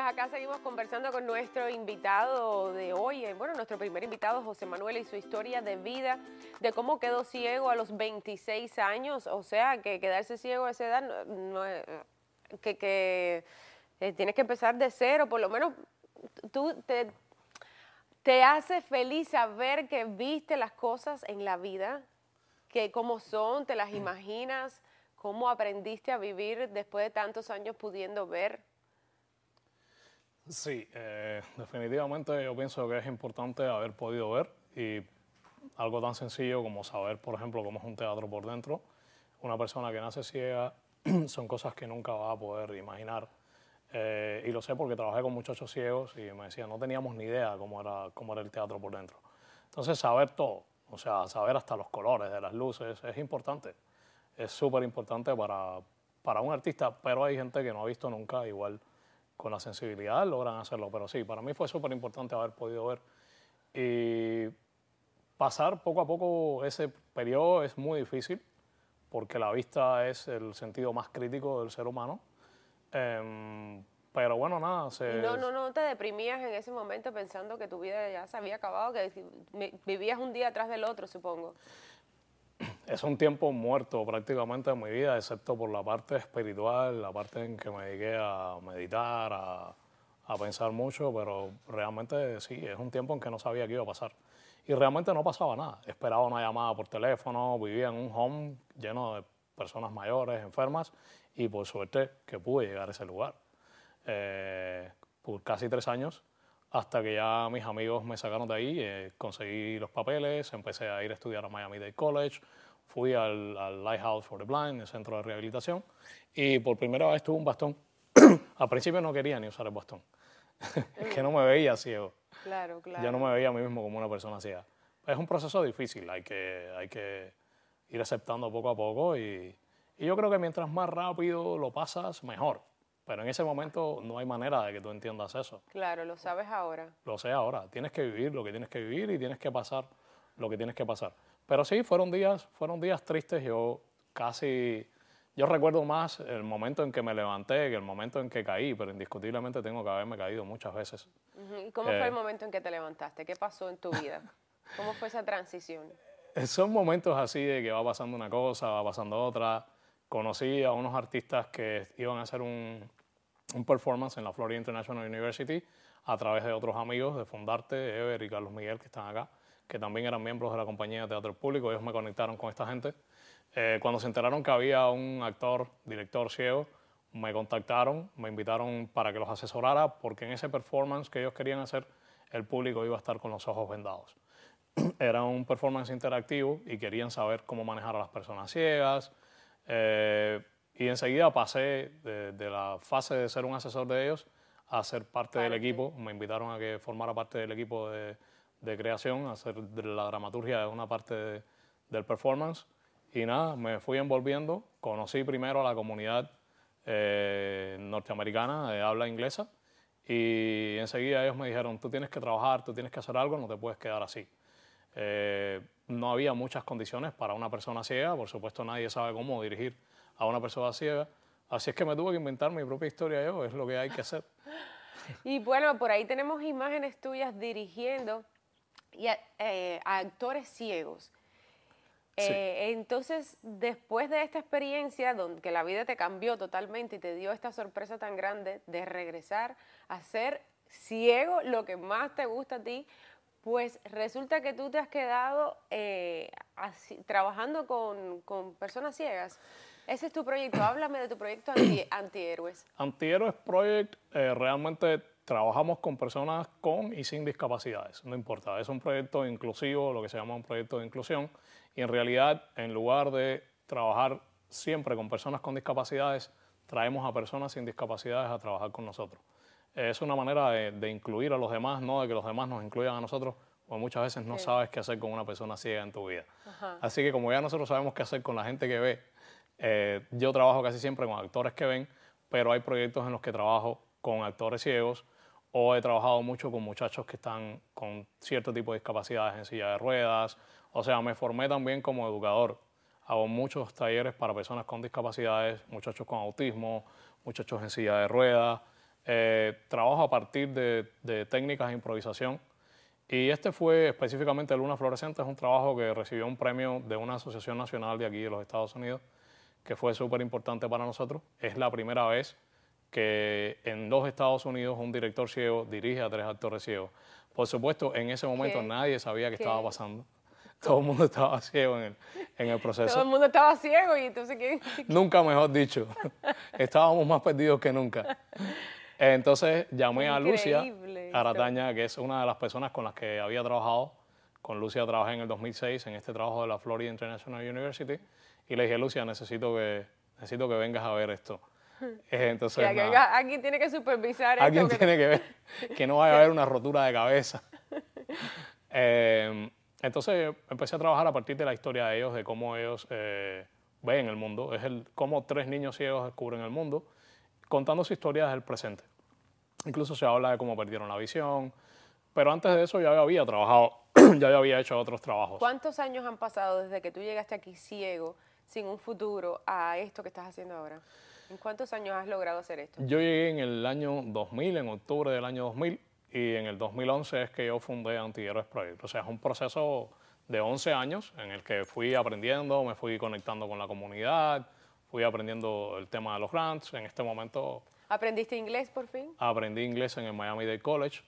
pues acá seguimos conversando con nuestro invitado de hoy, eh, bueno, nuestro primer invitado, José Manuel, y su historia de vida, de cómo quedó ciego a los 26 años, o sea, que quedarse ciego a esa edad, no, es que, eh, tienes que empezar de cero, por lo menos tú te, te hace feliz saber que viste las cosas en la vida, que cómo son, te las imaginas, cómo aprendiste a vivir después de tantos años pudiendo ver. Sí, eh, definitivamente yo pienso que es importante haber podido ver y algo tan sencillo como saber, por ejemplo, cómo es un teatro por dentro. Una persona que nace ciega son cosas que nunca va a poder imaginar. Eh, y lo sé porque trabajé con muchachos ciegos y me decían, no teníamos ni idea cómo era, cómo era el teatro por dentro. Entonces, saber todo, o sea, saber hasta los colores de las luces, es importante. Es súper importante para, para un artista, pero hay gente que no ha visto nunca, igual con la sensibilidad logran hacerlo. Pero sí, para mí fue súper importante haber podido ver. Y pasar poco a poco ese periodo es muy difícil porque la vista es el sentido más crítico del ser humano. Em, pero bueno, nada. Se... No, no, no te deprimías en ese momento pensando que tu vida ya se había acabado, que vivías un día atrás del otro, supongo es un tiempo muerto prácticamente en mi vida, excepto por la parte espiritual, la parte en que me dediqué a meditar, a, pensar mucho, pero realmente sí, es un tiempo en que no sabía qué iba a pasar. Y realmente no pasaba nada. Esperaba una llamada por teléfono, vivía en un home lleno de personas mayores, enfermas, y por suerte que pude llegar a ese lugar. Eh, por casi tres años, hasta que ya mis amigos me sacaron de ahí, eh, conseguí los papeles, empecé a ir a estudiar a Miami Dade College, fui al, Lighthouse for the Blind, el centro de rehabilitación, y por primera vez tuve un bastón. al principio no quería ni usar el bastón, es que no me veía ciego. Claro, claro. Yo no me veía a mí mismo como una persona ciega. Es un proceso difícil, hay que, hay que ir aceptando poco a poco y, y yo creo que mientras más rápido lo pasas, mejor. Pero en ese momento no hay manera de que tú entiendas eso. Claro, lo sabes ahora. Lo sé ahora. Tienes que vivir lo que tienes que vivir y tienes que pasar lo que tienes que pasar. Pero sí, fueron días, fueron días tristes. Yo casi, yo recuerdo más el momento en que me levanté que el momento en que caí, pero indiscutiblemente tengo que haberme caído muchas veces. ¿Cómo fue el eh, momento en que te levantaste? ¿Qué pasó en tu vida? ¿Cómo fue esa transición? Eh, son momentos así de que va pasando una cosa, va pasando otra. Conocí a unos artistas que iban a hacer un, un performance en la Florida International University a través de otros amigos de Fundarte, Ever y Carlos Miguel, que están acá que también eran miembros de la compañía de teatro público, ellos me conectaron con esta gente. Eh, cuando se enteraron que había un actor, director ciego, me contactaron, me invitaron para que los asesorara, porque en ese performance que ellos querían hacer, el público iba a estar con los ojos vendados. Era un performance interactivo y querían saber cómo manejar a las personas ciegas. Eh, y enseguida pasé de, la fase de ser un asesor de ellos a ser parte del equipo. Me invitaron a que formara parte del equipo de de creación, hacer la dramaturgia es una parte del performance. Y nada, me fui envolviendo, conocí primero a la comunidad eh, norteamericana de habla inglesa y enseguida ellos me dijeron, tú tienes que trabajar, tú tienes que hacer algo, no te puedes quedar así. Eh, no había muchas condiciones para una persona ciega, por supuesto nadie sabe cómo dirigir a una persona ciega, así es que me tuve que inventar mi propia historia yo, es lo que hay que hacer. Y bueno, por ahí tenemos imágenes tuyas dirigiendo y eh, a, actores ciegos. Eh, entonces, después de esta experiencia, donde la vida te cambió totalmente y te dio esta sorpresa tan grande de regresar a ser ciego, lo que más te gusta a ti, pues resulta que tú te has quedado eh, trabajando con, personas ciegas. Ese es tu proyecto. Háblame de tu proyecto anti, Antihéroes. Antihéroes Project realmente trabajamos con personas con y sin discapacidades, no importa. Es un proyecto inclusivo, lo que se llama un proyecto de inclusión, y en realidad, en lugar de trabajar siempre con personas con discapacidades, traemos a personas sin discapacidades a trabajar con nosotros. Es una manera de, incluir a los demás, no de que los demás nos incluyan a nosotros, porque muchas veces no sabes qué hacer con una persona ciega en tu vida. Así que como ya nosotros sabemos qué hacer con la gente que ve, eh, yo trabajo casi siempre con actores que ven, pero hay proyectos en los que trabajo con actores ciegos, o he trabajado mucho con muchachos que están con cierto tipo de discapacidades en silla de ruedas. O sea, me formé también como educador. Hago muchos talleres para personas con discapacidades, muchachos con autismo, muchachos en silla de ruedas. Eh, trabajo a partir de, técnicas de improvisación. Y este fue específicamente Luna Fluorescente, es un trabajo que recibió un premio de una asociación nacional de aquí, de los Estados Unidos, que fue súper importante para nosotros. Es la primera vez que en los Estados Unidos un director ciego dirige a tres actores ciegos. Por supuesto, en ese momento nadie sabía qué, estaba pasando. Todo el mundo estaba ciego en el, en el proceso. Todo el mundo estaba ciego y entonces ¿qué? Nunca, mejor dicho. Estábamos más perdidos que nunca. Entonces llamé a Lucia Arataña, que es una de las personas con las que había trabajado. Con Lucia trabajé en el 2006 en este trabajo de la Florida International University. Y le dije, Lucia, necesito que, necesito que vengas a ver esto. Eh, entonces, tiene que supervisar alguien tiene que ver que no vaya a haber una rotura de cabeza. Eh, entonces empecé a trabajar a partir de la historia de ellos, de cómo ellos eh, ven el mundo. Es el cómo tres niños ciegos descubren el mundo, contando su historia desde presente. Incluso se habla de cómo perdieron la visión. Pero antes de eso ya había trabajado, ya había hecho otros trabajos. ¿Cuántos años han pasado desde que tú llegaste aquí ciego, sin un futuro, a esto que estás haciendo ahora? ¿En cuántos años has logrado hacer esto? Yo llegué en el año 2000, en octubre del año 2000, y en el 2011 es que yo fundé Antihéroes Project. O sea, es un proceso de 11 años en el que fui aprendiendo, me fui conectando con la comunidad, fui aprendiendo el tema de los grants. En este momento... ¿Aprendiste inglés por fin? Aprendí inglés en el Miami-Dade College.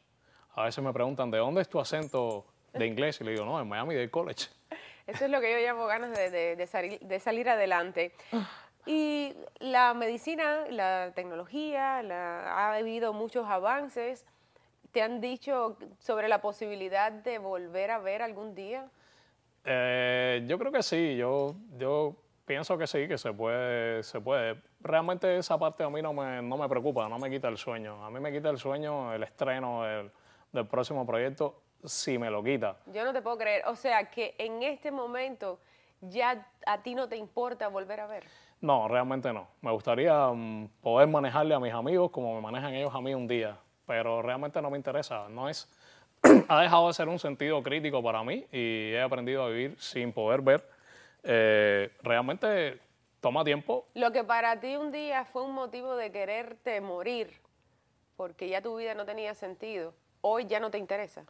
A veces me preguntan, ¿de dónde es tu acento de inglés? Y le digo, no, en Miami-Dade College. Eso es lo que yo llamo ganas de, de, salir, de salir adelante. Ah. Y la medicina, la tecnología, ha habido muchos avances. ¿Te han dicho sobre la posibilidad de volver a ver algún día? Eh, yo creo que sí, yo, yo pienso que sí, que se puede, se puede. Realmente esa parte a mí no me, preocupa, no me quita el sueño. A mí me quita el sueño el estreno del próximo proyecto, si me lo quita. Yo no te puedo creer, o sea que en este momento ya a ti no te importa volver a ver. No, realmente no. Me gustaría mm, poder manejarle a mis amigos como me manejan ellos a mí un día, pero realmente no me interesa. No es, ha dejado de ser un sentido crítico para mí y he aprendido a vivir sin poder ver. Eh, realmente toma tiempo. Lo que para ti un día fue un motivo de quererte morir, porque ya tu vida no tenía sentido, hoy ya no te interesa.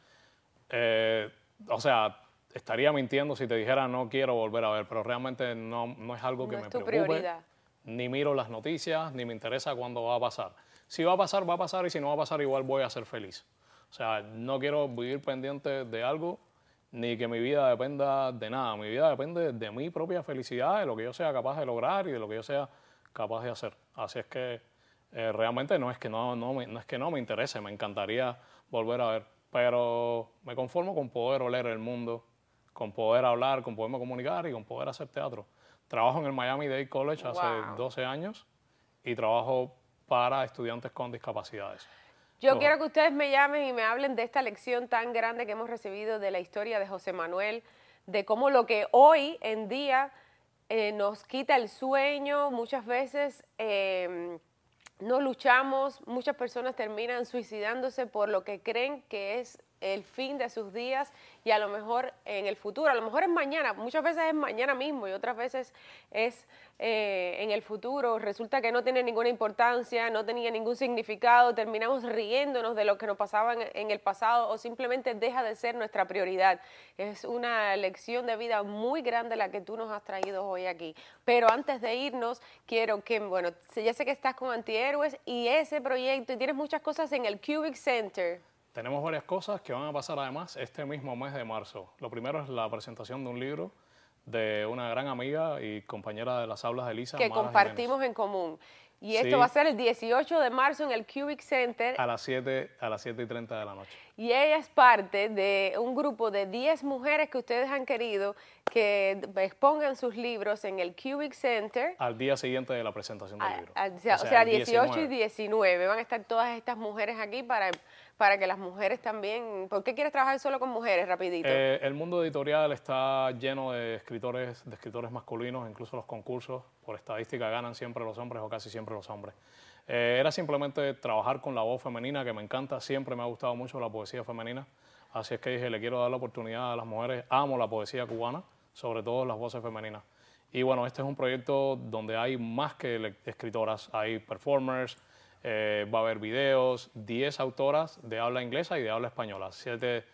Eh, o sea, estaría mintiendo si te dijera no quiero volver a ver, pero realmente no, no es algo que me preocupe. Prioridad. Ni miro las noticias, ni me interesa cuándo va a pasar. Si va a pasar, va a pasar, y si no va a pasar, igual voy a ser feliz. O sea, no quiero vivir pendiente de algo, ni que mi vida dependa de nada. Mi vida depende de mi propia felicidad, de lo que yo sea capaz de lograr y de lo que yo sea capaz de hacer. Así es que eh, realmente no es que no, no, no es que no me interese, me encantaría volver a ver. Pero me conformo con poder oler el mundo, con poder hablar, con poderme comunicar y con poder hacer teatro. Trabajo en el Miami Dade College hace 12 años y trabajo para estudiantes con discapacidades. Yo quiero que ustedes me llamen y me hablen de esta lección tan grande que hemos recibido de la historia de José Manuel, de cómo lo que hoy en día eh, nos quita el sueño, muchas veces em, no luchamos, muchas personas terminan suicidándose por lo que creen que es el fin de sus días y a lo mejor en el futuro, a lo mejor es mañana, muchas veces es mañana mismo y otras veces es eh, en el futuro, resulta que no tiene ninguna importancia, no tenía ningún significado, terminamos riéndonos de lo que nos pasaba en, en el pasado o simplemente deja de ser nuestra prioridad. Es una lección de vida muy grande la que tú nos has traído hoy aquí. Pero antes de irnos, quiero que, bueno, ya sé que estás con antihéroes y ese proyecto y tienes muchas cosas en el Cubic Center. Tenemos varias cosas que van a pasar además este mismo mes de marzo. Lo primero es la presentación de un libro de una gran amiga y compañera de las aulas de Lisa. Que compartimos en común. Y esto va a ser el 18 de marzo en el Cubic Center. A las 7, a las 7 y 30 de la noche. Y ella es parte de un grupo de 10 mujeres que ustedes han querido que expongan sus libros en el Cubic Center. Al día siguiente de la presentación del ah, libro. Ah, o, sea, 18 y 19. Van a estar todas estas mujeres aquí para para que las mujeres también... ¿Por qué quieres trabajar solo con mujeres, rapidito? Eh, el mundo editorial está lleno de escritores, de escritores masculinos, incluso los concursos, por estadística, ganan siempre los hombres o casi siempre los hombres. Eh, era simplemente trabajar con la voz femenina, que me encanta, siempre me ha gustado mucho la poesía femenina, así es que dije, le quiero dar la oportunidad a las mujeres, amo la poesía cubana, sobre todo las voces femeninas. Y bueno, este es un proyecto donde hay más que escritoras, hay performers, eh, va a haber videos, 10 autoras de habla inglesa y de habla española, 7,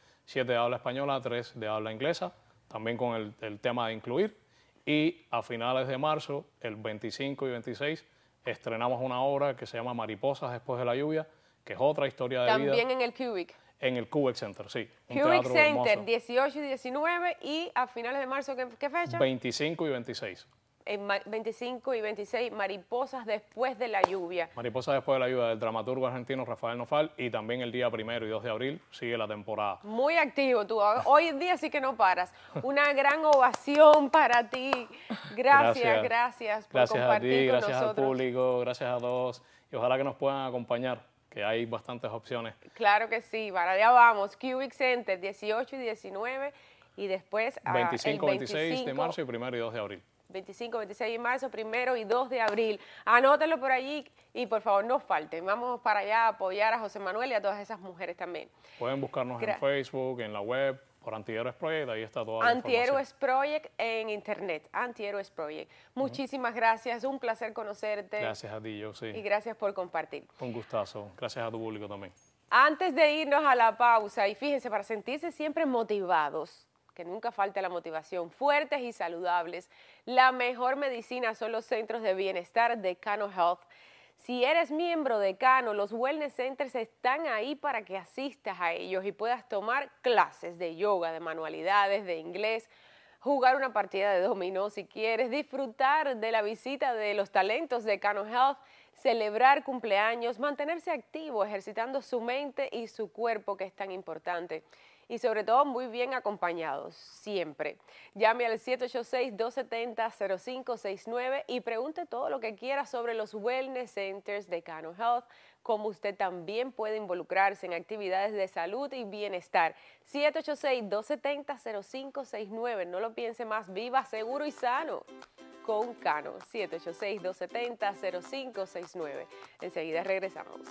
de habla española, 3 de habla inglesa, también con el, tema de incluir. Y a finales de marzo, el 25 y 26, estrenamos una obra que se llama Mariposas después de la lluvia, que es otra historia de también vida. También en el Cubic. En el Cubic Center, sí. Cubic Center, 18 y 19 y a finales de marzo, qué fecha? 25 y 26 en 25 y 26, Mariposas después de la lluvia. Mariposas después de la lluvia del dramaturgo argentino Rafael Nofal y también el día primero y 2 de abril sigue la temporada. Muy activo tú, ah, hoy en día sí que no paras. Una gran ovación para ti. Gracias, gracias, gracias por gracias a ti, gracias al público, gracias a todos y ojalá que nos puedan acompañar. Que hay bastantes opciones. Claro que sí, para allá vamos. Cubic Center, 18 y 19 y después a 25, 26 de marzo y primero y 2 de abril. 25, 26 de marzo, primero y 2 de abril. Anótenlo por allí y por favor no falten. Vamos para allá a apoyar a José Manuel y a todas esas mujeres también. Pueden buscarnos en Facebook, en la web, por Antihéroes Project, ahí está toda la Antihéroes Project en internet, Antihéroes Project. Muchísimas gracias, un placer conocerte. Gracias a ti, yo sí. Y gracias por compartir. Un gustazo, gracias a tu público también. Antes de irnos a la pausa, y fíjense, para sentirse siempre motivados, que nunca falta la motivación, fuertes y saludables. La mejor medicina son los centros de bienestar de Cano Health. Si eres miembro de Cano, los wellness centers están ahí para que asistas a ellos y puedas tomar clases de yoga, de manualidades, de inglés, jugar una partida de dominó si quieres, disfrutar de la visita de los talentos de Cano Health, celebrar cumpleaños, mantenerse activo, ejercitando su mente y su cuerpo que es tan importante y sobre todo muy bien acompañados, siempre. Llame al 786-270-0569 y pregunte todo lo que quiera sobre los wellness centers de Cano Health, cómo usted también puede involucrarse en actividades de salud y bienestar. 786-270-0569, no lo piense más, viva, seguro y sano con Cano, 786-270-0569. Enseguida regresamos.